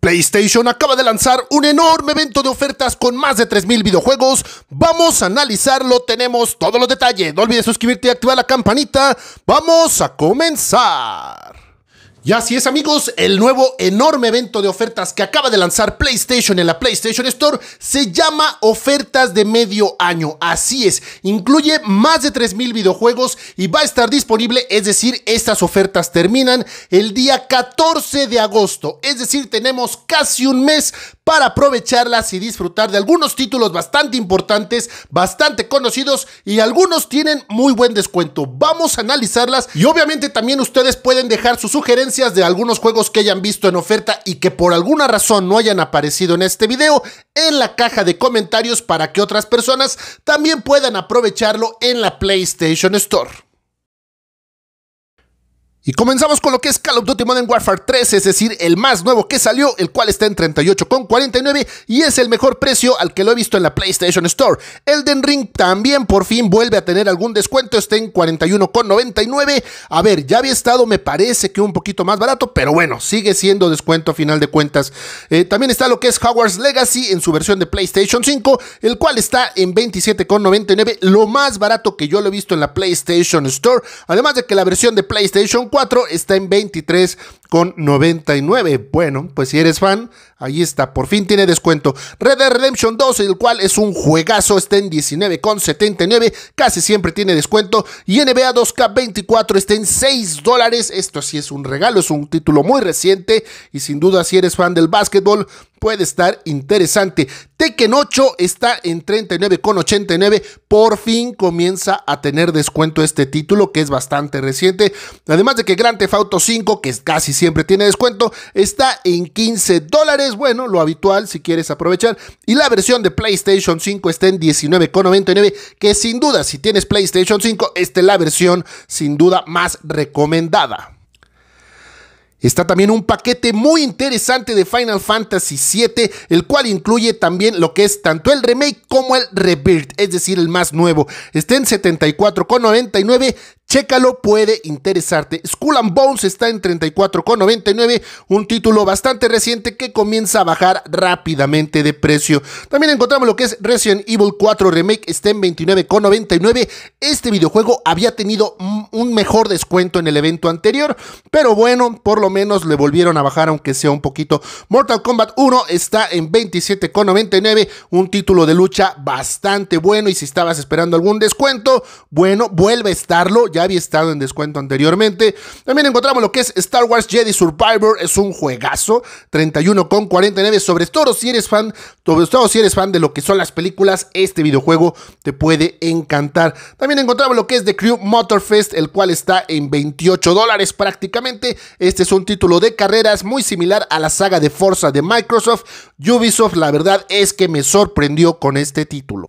PlayStation acaba de lanzar un enorme evento de ofertas con más de 3.000 videojuegos. Vamos a analizarlo, tenemos todos los detalles. No olvides suscribirte y activar la campanita. Vamos a comenzar. Y así es amigos, el nuevo enorme evento de ofertas que acaba de lanzar PlayStation en la PlayStation Store se llama Ofertas de Medio Año. Así es, incluye más de 3.000 videojuegos y va a estar disponible, es decir, estas ofertas terminan el día 14 de agosto. Es decir, tenemos casi un mes para aprovecharlas y disfrutar de algunos títulos bastante importantes, bastante conocidos y algunos tienen muy buen descuento. Vamos a analizarlas y obviamente también ustedes pueden dejar sus sugerencias de algunos juegos que hayan visto en oferta y que por alguna razón no hayan aparecido en este video en la caja de comentarios para que otras personas también puedan aprovecharlo en la PlayStation Store. Y comenzamos con lo que es Call of Duty Modern Warfare 3, es decir, el más nuevo que salió, el cual está en 38,49 y es el mejor precio al que lo he visto en la PlayStation Store. Elden Ring también por fin vuelve a tener algún descuento, está en 41,99. A ver, ya había estado, me parece que un poquito más barato, pero bueno, sigue siendo descuento a final de cuentas. Eh, también está lo que es Howard's Legacy en su versión de PlayStation 5, el cual está en 27,99, lo más barato que yo lo he visto en la PlayStation Store. Además de que la versión de PlayStation 4 está en 23 con 99. Bueno, pues si eres fan, ahí está. Por fin tiene descuento. Red Dead Redemption 2, el cual es un juegazo, está en 19,79. Casi siempre tiene descuento. Y NBA 2K24 está en 6 dólares. Esto sí es un regalo, es un título muy reciente. Y sin duda, si eres fan del básquetbol, puede estar interesante. Tekken 8 está en 39,89. Por fin comienza a tener descuento este título que es bastante reciente. Además de que Grand Theft Auto 5, que casi siempre tiene descuento, está en 15 dólares. Bueno, lo habitual si quieres aprovechar. Y la versión de PlayStation 5 está en 19,99. Que sin duda, si tienes PlayStation 5, esta es la versión sin duda más recomendada. Está también un paquete muy interesante de Final Fantasy VII, el cual incluye también lo que es tanto el remake como el rebirth, es decir, el más nuevo. Está en 74,99 Chécalo, puede interesarte. Skull and Bones está en 34,99, un título bastante reciente que comienza a bajar rápidamente de precio. También encontramos lo que es Resident Evil 4 Remake, está en 29,99. Este videojuego había tenido un mejor descuento en el evento anterior, pero bueno, por lo menos le volvieron a bajar aunque sea un poquito. Mortal Kombat 1 está en 27,99, un título de lucha bastante bueno y si estabas esperando algún descuento, bueno, vuelve a estarlo había estado en descuento anteriormente. También encontramos lo que es Star Wars Jedi Survivor, es un juegazo, 31,49, sobre todo si eres fan, sobre todo si eres fan de lo que son las películas, este videojuego te puede encantar. También encontramos lo que es The Crew Motorfest, el cual está en 28 dólares prácticamente. Este es un título de carreras muy similar a la saga de Forza de Microsoft. Ubisoft, la verdad es que me sorprendió con este título.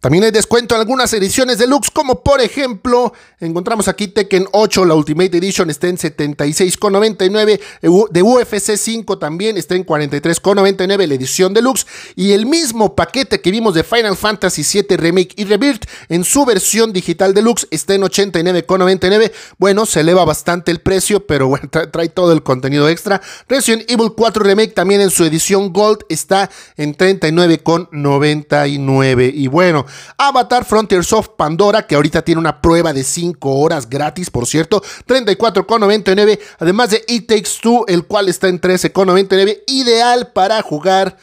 También hay descuento en algunas ediciones deluxe, como por ejemplo, encontramos aquí Tekken 8, la Ultimate Edition está en 76,99, de UFC 5 también está en 43,99 la edición deluxe, y el mismo paquete que vimos de Final Fantasy 7 Remake y Rebirth en su versión digital deluxe está en 89,99. Bueno, se eleva bastante el precio, pero bueno, trae, trae todo el contenido extra. Resident Evil 4 Remake también en su edición Gold está en 39,99. Y bueno, Avatar Frontiers of Pandora, que ahorita tiene una prueba de 5 horas gratis, por cierto, 34,99. Además de It Takes Two, el cual está en 13,99. Ideal para jugar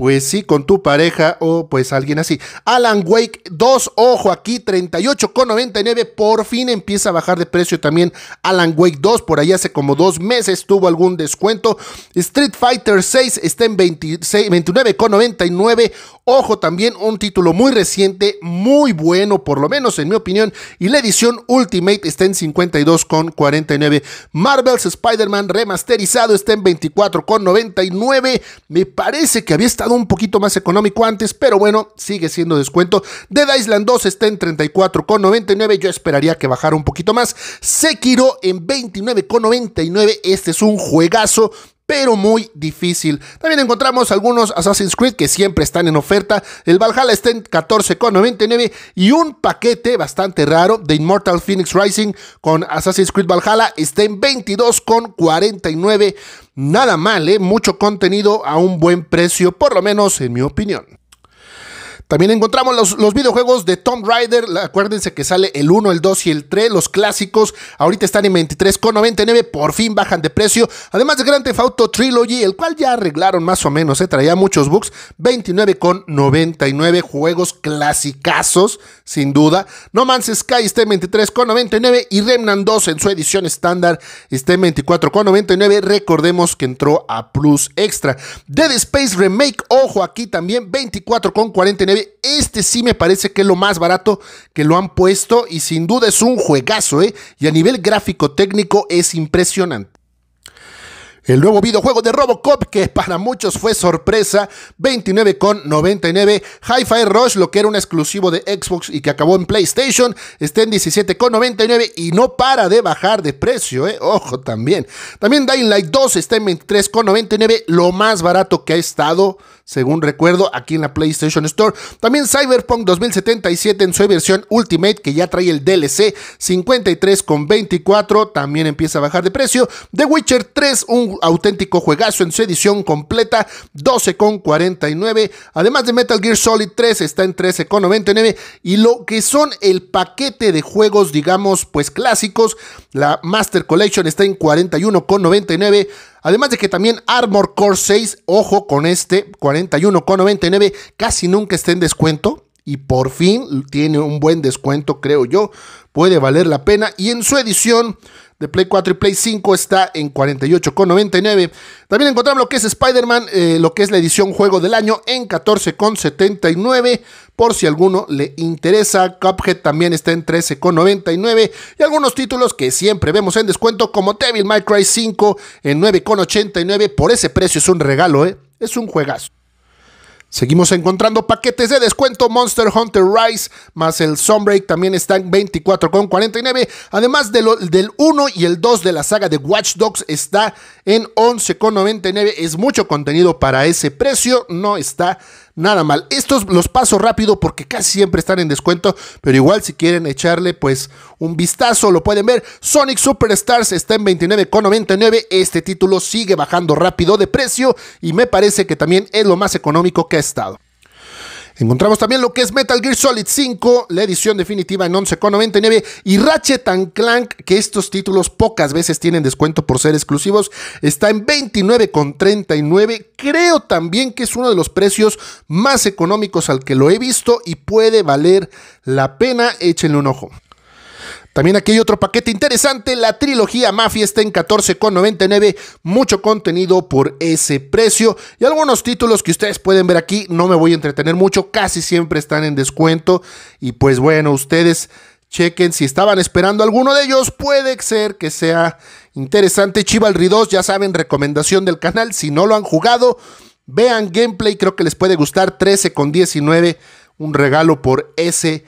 pues sí, con tu pareja o pues alguien así. Alan Wake 2, ojo aquí, 38,99. Por fin empieza a bajar de precio también Alan Wake 2. Por ahí hace como dos meses tuvo algún descuento. Street Fighter 6 está en 29,99. Ojo también, un título muy reciente, muy bueno, por lo menos en mi opinión. Y la edición Ultimate está en 52,49. Marvel's Spider-Man remasterizado está en 24,99. Me parece que había estado un poquito más económico antes, pero bueno, sigue siendo descuento. Dead Island 2 está en 34,99. Yo esperaría que bajara un poquito más. Sekiro en 29,99. Este es un juegazo pero muy difícil. También encontramos algunos Assassin's Creed que siempre están en oferta. El Valhalla está en 14,99 y un paquete bastante raro de Immortal Phoenix Rising con Assassin's Creed Valhalla está en 22,49. Nada mal, ¿eh? mucho contenido a un buen precio, por lo menos en mi opinión. También encontramos los, videojuegos de Tomb Raider. Acuérdense que sale el 1, el 2 y el 3, los clásicos. Ahorita están en 23,99. Por fin bajan de precio. Además de Grand Theft Auto Trilogy, el cual ya arreglaron más o menos. ¿eh? Traía muchos bugs. 29,99. Juegos clasicazos, sin duda. No Man's Sky está en 23,99. Y Remnant 2 en su edición estándar está en 24,99. Recordemos que entró a Plus Extra. Dead Space Remake, ojo aquí también, 24,49. Este sí me parece que es lo más barato que lo han puesto y sin duda es un juegazo, ¿eh? Y a nivel gráfico técnico es impresionante. El nuevo videojuego de Robocop, que para muchos fue sorpresa, 29,99. Hi-Fi Rush, lo que era un exclusivo de Xbox y que acabó en PlayStation, está en 17,99 y no para de bajar de precio, eh. Ojo también. También Dying Light 2 está en 23,99, lo más barato que ha estado según recuerdo, aquí en la PlayStation Store. También Cyberpunk 2077 en su versión Ultimate, que ya trae el DLC 53,24, también empieza a bajar de precio. The Witcher 3, un auténtico juegazo en su edición completa, 12,49. Además de Metal Gear Solid 3, está en 13,99. Y lo que son el paquete de juegos, digamos, pues clásicos, la Master Collection está en 41,99. Además de que también Armor Core 6, ojo con este, 41,99, casi nunca está en descuento y por fin tiene un buen descuento, creo yo. Puede valer la pena. Y en su edición de Play 4 y Play 5 está en 48,99. También encontramos lo que es Spider-Man, eh, lo que es la edición juego del año en 14,79. Por si alguno le interesa, Cuphead también está en 13,99. Y algunos títulos que siempre vemos en descuento, como Devil May Cry 5 en 9,89. Por ese precio es un regalo, ¿eh? Es un juegazo. Seguimos encontrando paquetes de descuento Monster Hunter Rise más el Sunbreak también están 24.49, además del 1 y el 2 de la saga de Watch Dogs está en 11.99, es mucho contenido para ese precio, no está nada mal. Estos los paso rápido porque casi siempre están en descuento, pero igual si quieren echarle pues un vistazo lo pueden ver. Sonic Superstars está en 29,99. Este título sigue bajando rápido de precio y me parece que también es lo más económico que ha estado. Encontramos también lo que es Metal Gear Solid 5, la edición definitiva en 11,99 y Ratchet Clank, que estos títulos pocas veces tienen descuento por ser exclusivos, está en 29,39. Creo también que es uno de los precios más económicos al que lo he visto y puede valer la pena, échenle un ojo. También aquí hay otro paquete interesante, la trilogía Mafia está en 14,99, mucho contenido por ese precio y algunos títulos que ustedes pueden ver aquí, no me voy a entretener mucho, casi siempre están en descuento y pues bueno, ustedes chequen si estaban esperando alguno de ellos, puede ser que sea interesante. Chivalry 2, ya saben, recomendación del canal, si no lo han jugado, vean gameplay, creo que les puede gustar 13.19, un regalo por ese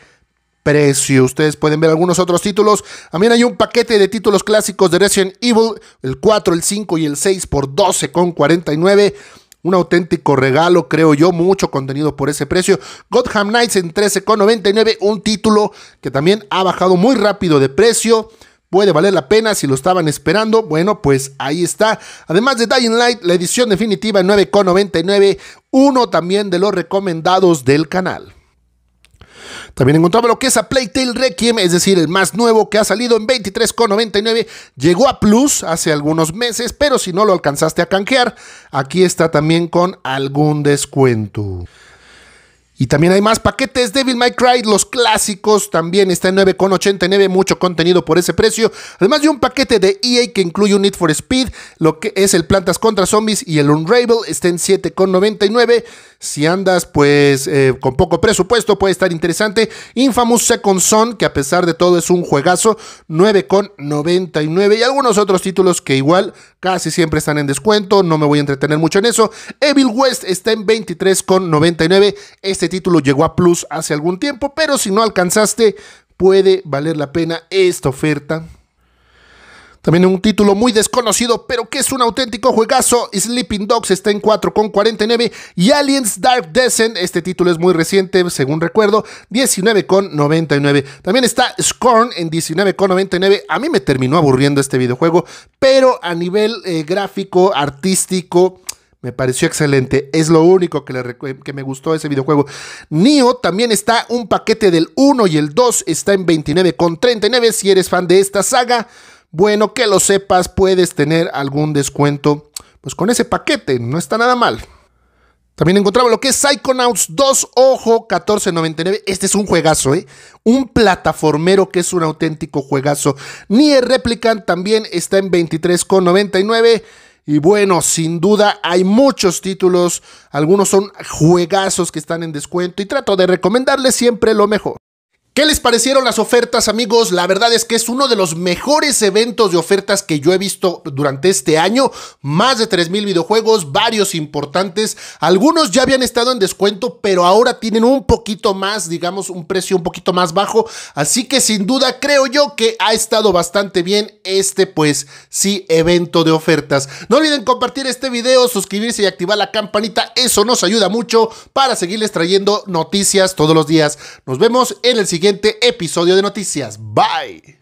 precio. Ustedes pueden ver algunos otros títulos. También hay un paquete de títulos clásicos de Resident Evil, el 4, el 5 y el 6 por 12,49. Un auténtico regalo, creo yo, mucho contenido por ese precio. Gotham Knights en 13,99, un título que también ha bajado muy rápido de precio. Puede valer la pena si lo estaban esperando. Bueno, pues ahí está. Además de Dying Light, la edición definitiva en 9,99, uno también de los recomendados del canal. También encontramos lo que es a Playtale Requiem, es decir, el más nuevo que ha salido en 23,99. Llegó a Plus hace algunos meses, pero si no lo alcanzaste a canjear, aquí está también con algún descuento. Y también hay más paquetes Devil May Cry, los clásicos, también está en 9,89, mucho contenido por ese precio. Además de un paquete de EA que incluye un Need for Speed, lo que es el Plantas contra Zombies y el Unravel, está en 7,99. Si andas pues eh, con poco presupuesto puede estar interesante. Infamous Second Son, que a pesar de todo es un juegazo, 9,99 y algunos otros títulos que igual casi siempre están en descuento, no me voy a entretener mucho en eso. Evil West está en 23,99. Este título llegó a Plus hace algún tiempo, pero si no alcanzaste, puede valer la pena esta oferta también un título muy desconocido, pero que es un auténtico juegazo. Sleeping Dogs está en 4,49 y Aliens Dark Descent, este título es muy reciente, según recuerdo, 19,99. También está Scorn en 19,99. A mí me terminó aburriendo este videojuego, pero a nivel eh, gráfico, artístico, me pareció excelente. Es lo único que, que me gustó ese videojuego. Nio también está un paquete del 1 y el 2. Está en 29,39 si eres fan de esta saga. Bueno, que lo sepas, puedes tener algún descuento. Pues con ese paquete, no está nada mal. También encontramos lo que es Psychonauts 2, ojo, 14.99. Este es un juegazo, ¿eh? Un plataformero que es un auténtico juegazo. Nier Replicant también está en 23.99. Y bueno, sin duda hay muchos títulos. Algunos son juegazos que están en descuento. Y trato de recomendarles siempre lo mejor. ¿Qué les parecieron las ofertas, amigos? La verdad es que es uno de los mejores eventos de ofertas que yo he visto durante este año. Más de 3.000 videojuegos, varios importantes. Algunos ya habían estado en descuento, pero ahora tienen un poquito más, digamos, un precio un poquito más bajo. Así que sin duda creo yo que ha estado bastante bien este, pues, sí, evento de ofertas. No olviden compartir este video, suscribirse y activar la campanita. Eso nos ayuda mucho para seguirles trayendo noticias todos los días. Nos vemos en el siguiente siguiente episodio de noticias. Bye.